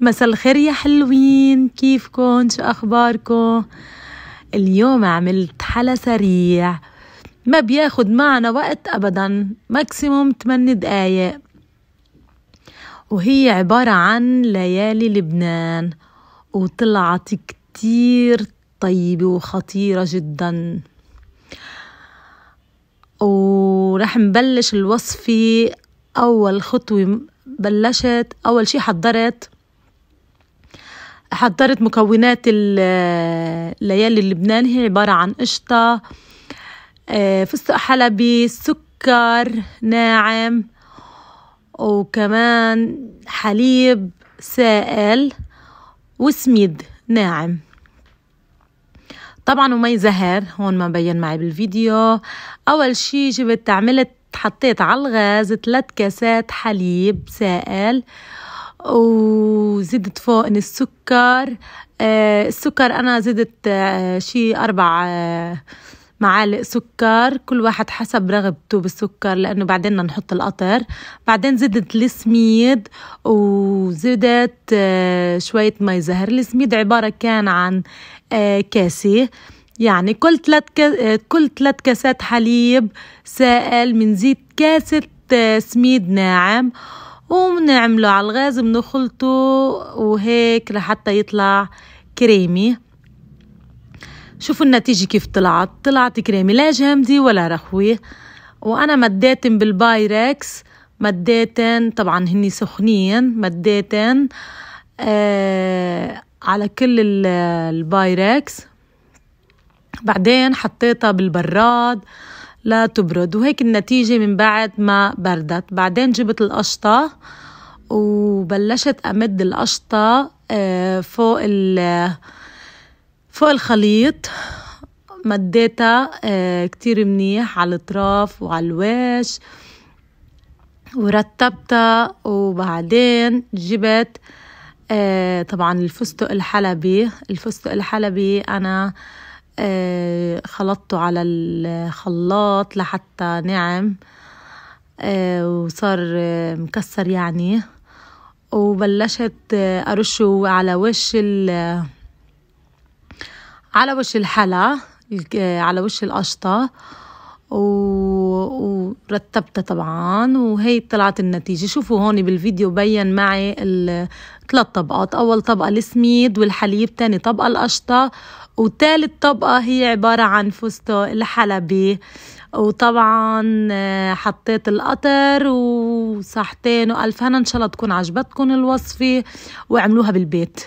مساء الخير يا حلوين كيفكم شو اخباركم اليوم عملت حلا سريع ما بياخد معنا وقت ابدا ماكسيموم 8 دقايق وهي عبارة عن ليالي لبنان وطلعت كتير طيبة وخطيرة جدا ورح نبلش الوصفة أول خطوة بلشت أول شي حضرت حضرت مكونات الليالي اللبنان هي عبارة عن قشطة آه، فستق حلبي سكر ناعم وكمان حليب سائل وسميد ناعم طبعا ومي زهر هون ما بين معي بالفيديو اول شي جبت عملت حطيت على الغاز ثلاث كاسات حليب سائل وزدت فوق السكر آه السكر أنا زدت آه شي أربع آه معالق سكر كل واحد حسب رغبته بالسكر لأنه بعدين نحط القطر بعدين زدت السميد وزدت آه، شوية مي زهر السميد عبارة كان عن آه، كاسة يعني كل ثلاث كاس آه، كل ثلاث كاسات حليب سائل من زيت كاسة سميد ناعم وبنعمله على الغاز بنخلطه وهيك لحتى يطلع كريمي شوفوا النتيجة كيف طلعت طلعت كريمي لا جامدة ولا رخوة وأنا مديتن بالبايركس مديتن طبعا هني سخنين مديتن آه على كل البايركس بعدين حطيتها بالبراد آه لا تبرد وهيك النتيجة من بعد ما بردت بعدين جبت القشطة وبلشت أمد القشطة آه، فوق فوق الخليط مديتها آه، كتير منيح على الأطراف وعلى الوش ورتبتها وبعدين جبت آه، طبعا الفستق الحلبي الفستق الحلبي أنا آه، خلطته على الخلاط لحتى نعم وصار آه، مكسر يعني وبلشت أرشه على وش ال على وش الحلا على وش القشطة و... ورتبتها طبعا وهي طلعت النتيجة شوفوا هون بالفيديو بين معي الثلاث طبقات أول طبقة السميد والحليب تاني طبقة القشطة وتالت طبقة هي عبارة عن فستق الحلبي وطبعا آه، حطيت القطر وصحتين وألف هنا إن شاء الله تكون عجبتكم الوصفة واعملوها بالبيت